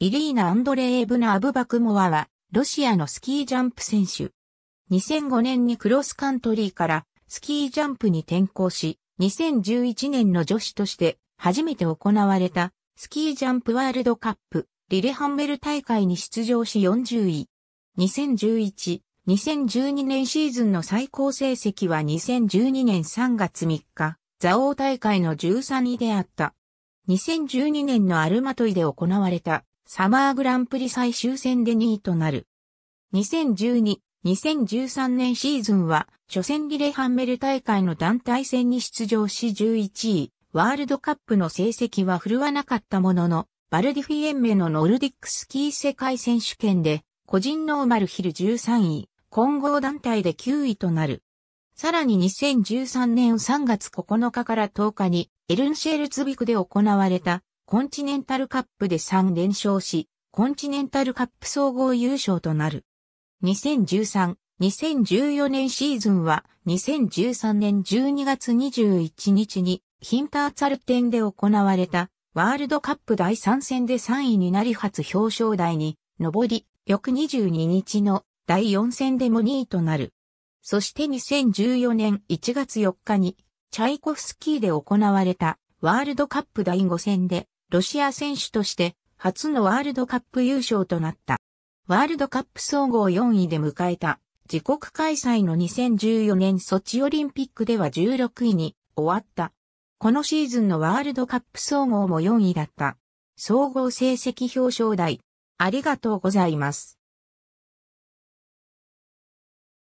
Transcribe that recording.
イリーナ・アンドレーブナ・アブバクモワは、ロシアのスキージャンプ選手。2005年にクロスカントリーからスキージャンプに転向し、2011年の女子として初めて行われたスキージャンプワールドカップリレハンメル大会に出場し40位。2011、2012年シーズンの最高成績は2012年3月3日、ザオー大会の13位であった。2012年のアルマトイで行われたサマーグランプリ最終戦で2位となる。2012、2013年シーズンは、初戦リレハンメル大会の団体戦に出場し11位、ワールドカップの成績は振るわなかったものの、バルディフィエンメのノルディックスキー世界選手権で、個人ノーマルヒル13位、混合団体で9位となる。さらに2013年3月9日から10日に、エルンシェルツビクで行われたコンチネンタルカップで3連勝し、コンチネンタルカップ総合優勝となる。2013、2014年シーズンは2013年12月21日にヒンターツァルテンで行われたワールドカップ第3戦で3位になり初表彰台に上り、翌22日の第4戦でも2位となる。そして2014年1月4日にチャイコフスキーで行われたワールドカップ第5戦でロシア選手として初のワールドカップ優勝となった。ワールドカップ総合4位で迎えた自国開催の2014年ソチオリンピックでは16位に終わった。このシーズンのワールドカップ総合も4位だった。総合成績表彰台。ありがとうございます。